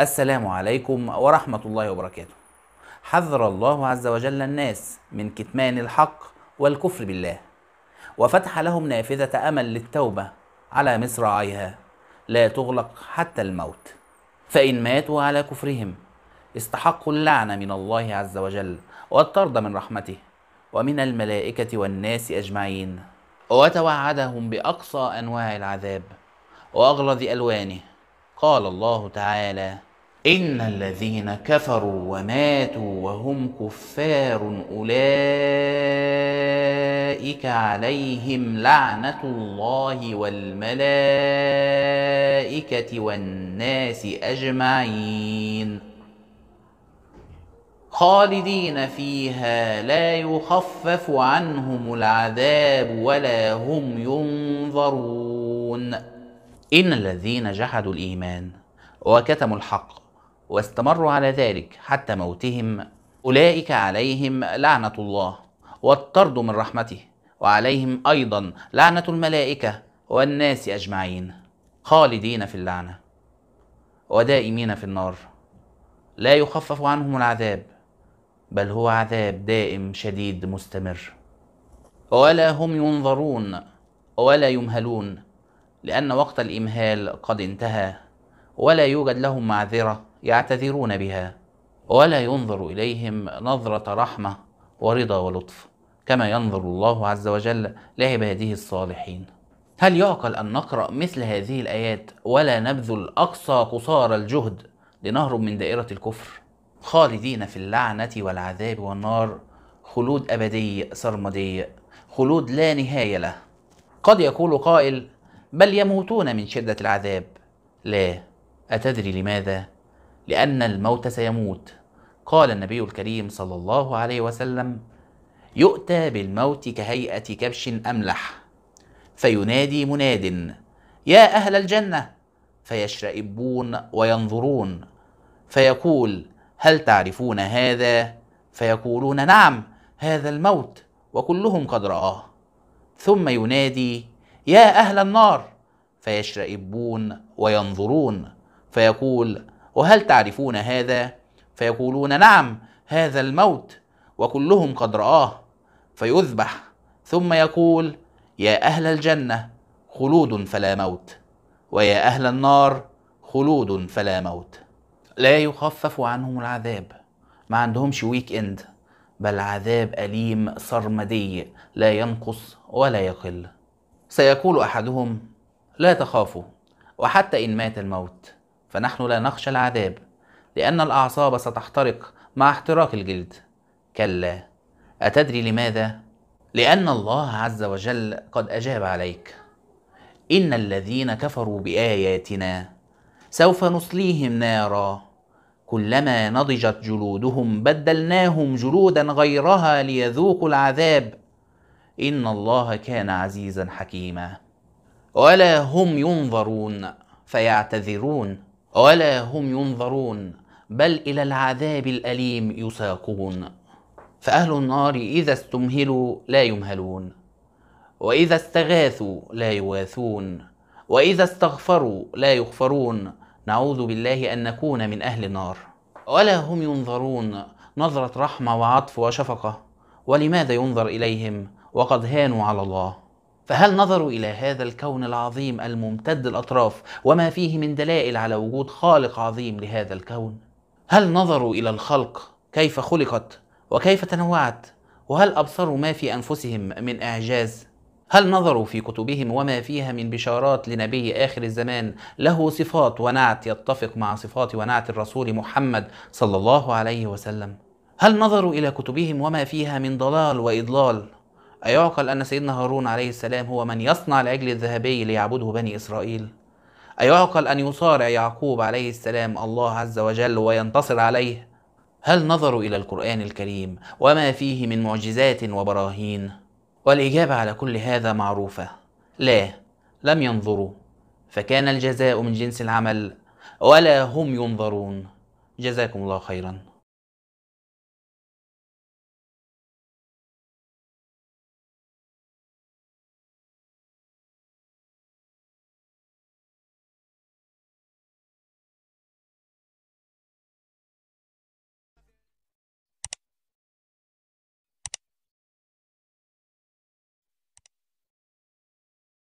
السلام عليكم ورحمة الله وبركاته. حذر الله عز وجل الناس من كتمان الحق والكفر بالله، وفتح لهم نافذة أمل للتوبة على مصراعيها لا تغلق حتى الموت، فإن ماتوا على كفرهم استحقوا اللعنة من الله عز وجل والطرد من رحمته ومن الملائكة والناس أجمعين، وتوعدهم بأقصى أنواع العذاب وأغلظ ألوانه، قال الله تعالى: ان الذين كفروا وماتوا وهم كفار اولئك عليهم لعنه الله والملائكه والناس اجمعين خالدين فيها لا يخفف عنهم العذاب ولا هم ينظرون ان الذين جحدوا الايمان وكتموا الحق واستمروا على ذلك حتى موتهم أولئك عليهم لعنة الله والطرد من رحمته وعليهم أيضا لعنة الملائكة والناس أجمعين خالدين في اللعنة ودائمين في النار لا يخفف عنهم العذاب بل هو عذاب دائم شديد مستمر ولا هم ينظرون ولا يمهلون لأن وقت الإمهال قد انتهى ولا يوجد لهم معذرة يعتذرون بها ولا ينظر اليهم نظره رحمه ورضا ولطف كما ينظر الله عز وجل لعباده الصالحين هل يعقل ان نقرا مثل هذه الايات ولا نبذل اقصى قصارى الجهد لنهرب من دائره الكفر خالدين في اللعنه والعذاب والنار خلود ابدي سرمدي خلود لا نهايه له قد يقول قائل بل يموتون من شده العذاب لا اتدري لماذا لأن الموت سيموت قال النبي الكريم صلى الله عليه وسلم يؤتى بالموت كهيئة كبش أملح فينادي مناد يا أهل الجنة فيشرئبون وينظرون فيقول هل تعرفون هذا فيقولون نعم هذا الموت وكلهم قد رآه ثم ينادي يا أهل النار فيشرئبون وينظرون فيقول وهل تعرفون هذا فيقولون نعم هذا الموت وكلهم قد راه فيذبح ثم يقول يا اهل الجنه خلود فلا موت ويا اهل النار خلود فلا موت لا يخفف عنهم العذاب ما عندهمش ويك اند بل عذاب اليم سرمدي لا ينقص ولا يقل سيقول احدهم لا تخافوا وحتى ان مات الموت فنحن لا نخشى العذاب لأن الأعصاب ستحترق مع احتراق الجلد كلا أتدري لماذا؟ لأن الله عز وجل قد أجاب عليك إن الذين كفروا بآياتنا سوف نصليهم نارا كلما نضجت جلودهم بدلناهم جلودا غيرها ليذوقوا العذاب إن الله كان عزيزا حكيما ولا هم ينظرون فيعتذرون ولا هم ينظرون بل الى العذاب الاليم يساقون فاهل النار اذا استمهلوا لا يمهلون واذا استغاثوا لا يواثون واذا استغفروا لا يغفرون نعوذ بالله ان نكون من اهل النار ولا هم ينظرون نظره رحمه وعطف وشفقه ولماذا ينظر اليهم وقد هانوا على الله فهل نظروا الى هذا الكون العظيم الممتد الاطراف وما فيه من دلائل على وجود خالق عظيم لهذا الكون هل نظروا الى الخلق كيف خلقت وكيف تنوعت وهل ابصروا ما في انفسهم من اعجاز هل نظروا في كتبهم وما فيها من بشارات لنبي آخر الزمان له صفات ونعت يتفق مع صفات ونعت الرسول محمد صلى الله عليه وسلم؟ هل نظروا إلى كتبهم وما فيها من ضلال وإضلال أيعقل أن سيدنا هارون عليه السلام هو من يصنع العجل الذهبي ليعبده بني إسرائيل؟ أيعقل أن يصارع يعقوب عليه السلام الله عز وجل وينتصر عليه؟ هل نظروا إلى القرآن الكريم وما فيه من معجزات وبراهين؟ والإجابة على كل هذا معروفة لا لم ينظروا فكان الجزاء من جنس العمل ولا هم ينظرون جزاكم الله خيرا